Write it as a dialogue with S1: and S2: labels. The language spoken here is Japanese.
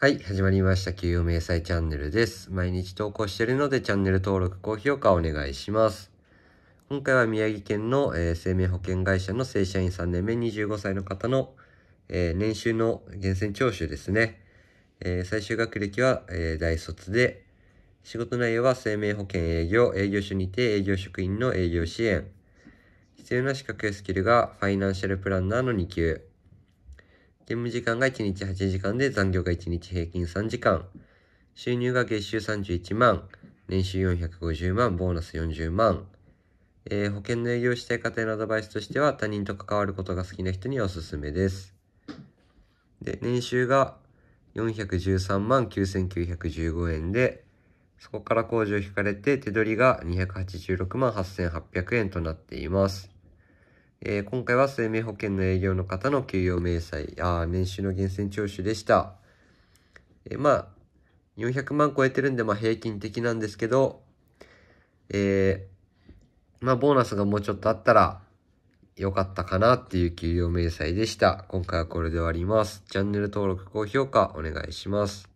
S1: はい、始まりました。給与明細チャンネルです。毎日投稿しているので、チャンネル登録、高評価お願いします。今回は宮城県の、えー、生命保険会社の正社員3年目25歳の方の、えー、年収の源泉徴収ですね。えー、最終学歴は、えー、大卒で、仕事内容は生命保険営業、営業所にて営業職員の営業支援。必要な資格やスキルがファイナンシャルプランナーの2級。勤務時間が1日8時間で残業が1日平均3時間。収入が月収31万、年収450万、ボーナス40万。えー、保険の営業指定家庭のアドバイスとしては他人と関わることが好きな人にはおすすめです。で、年収が413万9915円で、そこから工事を引かれて手取りが286万8800円となっています。えー、今回は生命保険の営業の方の給与明細、あ年収の源泉徴収でした。えー、まあ、400万超えてるんで、まあ、平均的なんですけど、えー、まあ、ボーナスがもうちょっとあったら、良かったかなっていう給与明細でした。今回はこれで終わります。チャンネル登録、高評価お願いします。